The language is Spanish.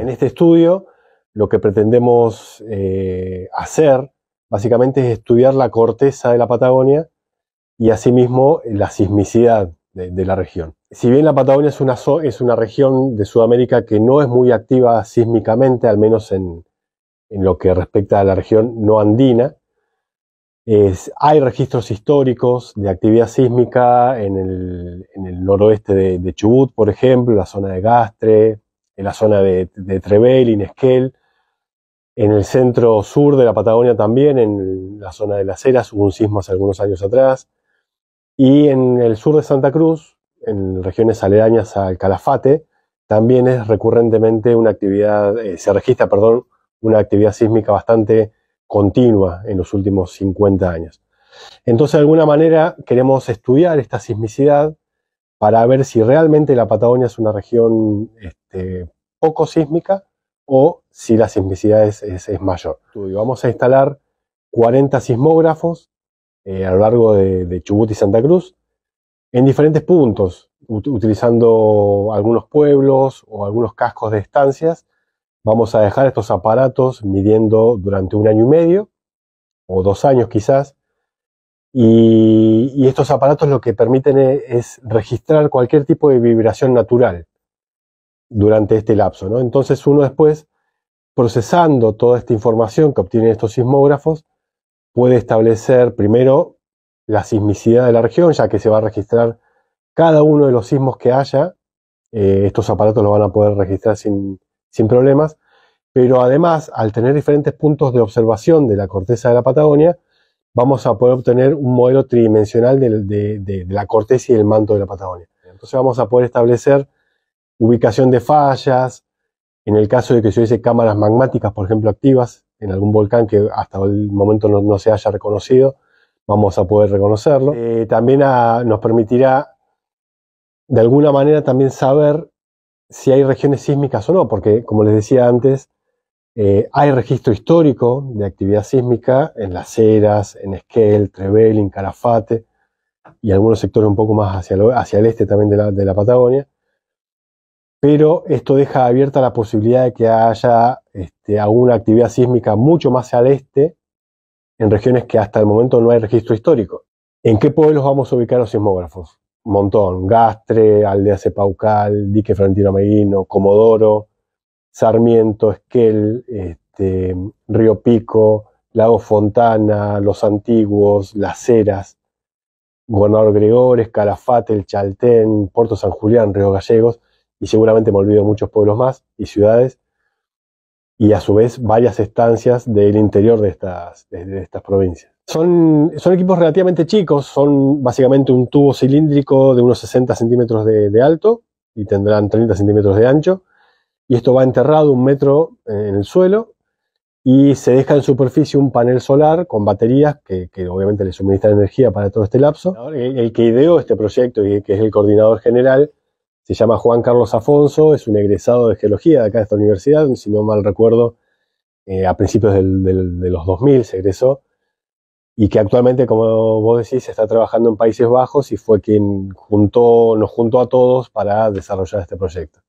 En este estudio lo que pretendemos eh, hacer básicamente es estudiar la corteza de la Patagonia y asimismo la sismicidad de, la región. Si bien la Patagonia es una, es una, región de Sudamérica que no es muy activa sísmicamente, al menos en, lo que respecta a la región no andina, hay registros históricos de actividad sísmica en el, noroeste de, de Chubut, por ejemplo, la zona de Gastre, en la zona de, Trevel, y Inesquel, en el centro sur de la Patagonia también, en la zona de las Heras, hubo un sismo hace algunos años atrás, y en el sur de Santa Cruz, en regiones aledañas al Calafate, también es recurrentemente una actividad, eh, se registra, perdón, una actividad sísmica bastante continua en los últimos 50 años. Entonces, de alguna manera, queremos estudiar esta sismicidad para ver si realmente la Patagonia es una región este, poco sísmica o si la sismicidad es, mayor. Vamos a instalar 40 sismógrafos eh, a lo largo de, Chubut y Santa Cruz en diferentes puntos, utilizando algunos pueblos o algunos cascos de estancias. Vamos a dejar estos aparatos midiendo durante un año y medio o dos años quizás y, estos aparatos lo que permiten e, es registrar cualquier tipo de vibración natural durante este lapso. ¿no? Entonces uno después, procesando toda esta información que obtienen estos sismógrafos, puede establecer primero la sismicidad de la región, ya que se va a registrar cada uno de los sismos que haya. Eh, estos aparatos lo van a poder registrar sin problemas. Pero además, al tener diferentes puntos de observación de la corteza de la Patagonia, vamos a poder obtener un modelo tridimensional de, la corteza y el manto de la Patagonia. Entonces vamos a poder establecer ubicación de fallas, en el caso de que se hubiese cámaras magmáticas, por ejemplo, activas en algún volcán que hasta el momento no, se haya reconocido, vamos a poder reconocerlo. Eh, también ah, nos permitirá, de alguna manera, también saber si hay regiones sísmicas o no, porque, como les decía antes, eh, hay registro histórico de actividad sísmica en Las Heras, en Esquel, Trevelin, Carafate y algunos sectores un poco más hacia el, este también de la, Patagonia. Pero esto deja abierta la posibilidad de que haya este, alguna actividad sísmica mucho más al este, en regiones que hasta el momento no hay registro histórico. ¿En qué pueblos vamos a ubicar los sismógrafos? montón. Gastre, Aldea Cepaucal, Dique Florentino Ameguino, Comodoro, Sarmiento, Esquel, este, Río Pico, Lago Fontana, Los Antiguos, Las Heras, Gobernador Gregores, Calafate, El Chaltén, Puerto San Julián, Río Gallegos, y seguramente me olvido muchos pueblos más y ciudades, y a su vez varias estancias del interior de estas, de estas provincias. Son, son, equipos relativamente chicos, son básicamente un tubo cilíndrico de unos 60 centímetros de, de alto y tendrán 30 centímetros de ancho y esto va enterrado un metro en el suelo y se deja en superficie un panel solar con baterías que, obviamente le suministran energía para todo este lapso. El, que ideó este proyecto y que es el coordinador general se llama Juan Carlos Afonso, es un egresado de geología de acá de esta universidad, si no mal recuerdo, eh, a principios de los 2000 se egresó y que actualmente, como vos decís, está trabajando en Países Bajos y fue quien nos juntó a todos para desarrollar este proyecto.